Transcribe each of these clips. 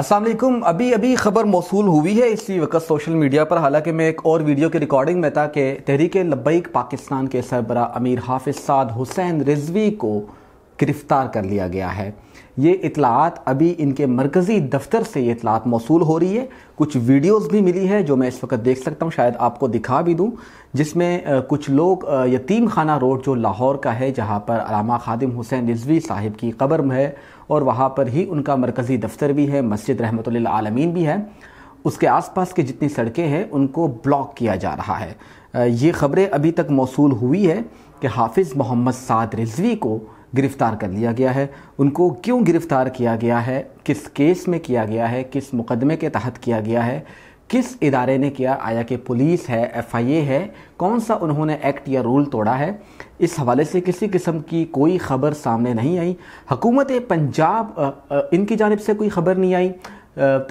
असलम अभी अभी खबर मौसू हुई है इसी वक्त सोशल मीडिया पर हालांकि मैं एक और वीडियो की रिकॉर्डिंग में था कि तहरीक लब्बैक पाकिस्तान के सरबरा अमीर हाफिज साद हुसैन रिजवी को गिरफ़्तार कर लिया गया है ये इतलात अभी इनके मरकज़ी दफ्तर से ये इतलात मौसू हो रही है कुछ वीडियोस भी मिली है जो मैं इस वक्त देख सकता हूँ शायद आपको दिखा भी दूँ जिसमें कुछ लोग यतीम खाना रोड जो लाहौर का है जहाँ पर अलामा खादिम हुसैन रिजवी साहिब की कब्र है और वहाँ पर ही उनका मरकज़ी दफ्तर भी है मस्जिद रहमत आलमीन भी है उसके आसपास के जितनी सड़कें हैं उनको ब्लॉक किया जा रहा है ये खबरें अभी तक मौसू हुई है कि हाफिज़ मोहम्मद साद रिजवी को गिरफ़्तार कर लिया गया है उनको क्यों गिरफ़्तार किया गया है किस केस में किया गया है किस मुकदमे के तहत किया गया है किस इदारे ने किया आया कि पुलिस है एफआईए है कौन सा उन्होंने एक्ट या रूल तोड़ा है इस हवाले से किसी किस्म की कोई खबर सामने नहीं आई हकूमत पंजाब इनकी जानब से कोई खबर नहीं आई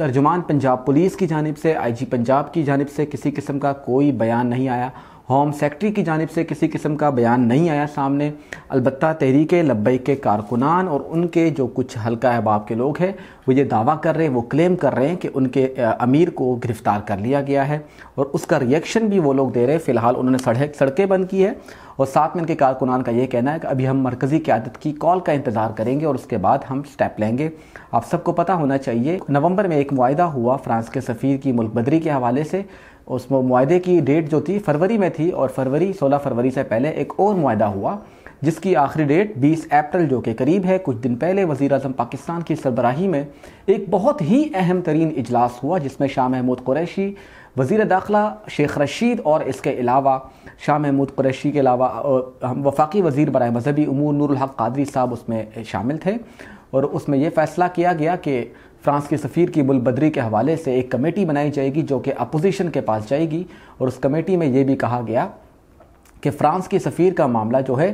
तर्जुमान पंजाब पुलिस की जानब से आईजी पंजाब की जानब से किसी किस्म का कोई बयान नहीं आया होम सेक्रेटरी की जानब से किसी किस्म का बयान नहीं आया सामने अलबत् तहरीक लब्बई के कारकुनान और उनके जो कुछ हल्का अहबाब के लोग हैं वो ये दावा कर रहे हैं वो क्लेम कर रहे हैं कि उनके अमीर को गिरफ़्तार कर लिया गया है और उसका रिएक्शन भी वो लोग दे रहे हैं फ़िलहाल उन्होंने सड़क सड़कें बंद की है और साथ में इनके कारकुनान का ये कहना है कि अभी हम मरकज़ी क्यादत की कॉल का इंतज़ार करेंगे और उसके बाद हम स्टेप लेंगे आप सबको पता होना चाहिए नवंबर में एक माहा हुआ फ्रांस के सफ़ीर की मुल्क बदरी के हवाले से उस माहे की डेट जो थी फरवरी में थी और फरवरी 16 फरवरी से पहले एक और माह हुआ जिसकी आखिरी डेट 20 अप्रैल जो के करीब है कुछ दिन पहले वजी अजम पाकिस्तान की सरबराही में एक बहुत ही अहम तरीन इजलास हुआ जिसमें शाह महमूद कुरैशी वजीर दाखिला शेख रशीद और इसके अलावा शाह महमूद कुरैशी के अलावा वफाकी वजीर बर मजहबी अमूर नूरहक कादरी साहब उसमें शामिल थे और उसमें यह फ़ैसला किया गया कि फ्रांस के सफ़ीर की मुलबदरी के हवाले से एक कमेटी बनाई जाएगी जो कि अपोजिशन के पास जाएगी और उस कमेटी में ये भी कहा गया कि फ़्रांस की सफ़ीर का मामला जो है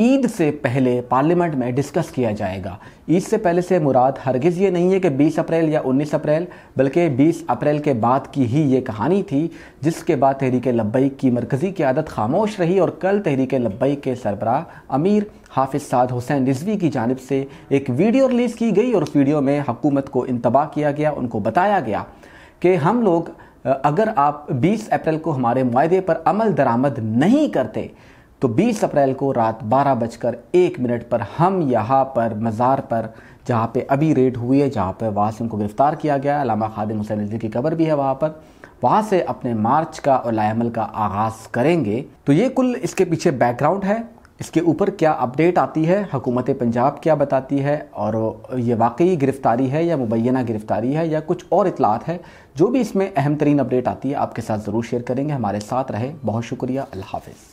ईद से पहले पार्लियामेंट में डिस्कस किया जाएगा ईद से पहले से मुराद हरगिज़ ये नहीं है कि 20 अप्रैल या 19 अप्रैल बल्कि 20 अप्रैल के बाद की ही ये कहानी थी जिसके बाद तहरीक लब्बई की मरकज़ी की आदत खामोश रही और कल तहरीक लब्बई के सरबरा अमीर हाफिज साद हुसैन रिजवी की जानब से एक वीडियो रिलीज़ की गई और उस वीडियो में हकूमत को इंतबाह किया गया उनको बताया गया कि हम लोग अगर आप 20 अप्रैल को हमारे माहे पर अमल दरामद नहीं करते तो 20 अप्रैल को रात बारह बजकर एक मिनट पर हम यहाँ पर मज़ार पर जहाँ पे अभी रेड हुई है जहाँ पर वासिम को गिरफ़्तार किया गया अलामा खादिम हुसैन रिजवी की कबर भी है वहाँ पर वहाँ से अपने मार्च का और लाहमल का आगाज़ करेंगे तो ये कुल इसके पीछे बैकग्राउंड है इसके ऊपर क्या अपडेट आती है हुकूमत पंजाब क्या बताती है और ये वाकई गिरफ़्तारी है या मुबैना गिरफ़्तारी है या कुछ और इतलात है जो भी इसमें अहम तरीन अपडेट आती है आपके साथ ज़रूर शेयर करेंगे हमारे साथ रहे बहुत शुक्रिया अल्लाह हाफिज़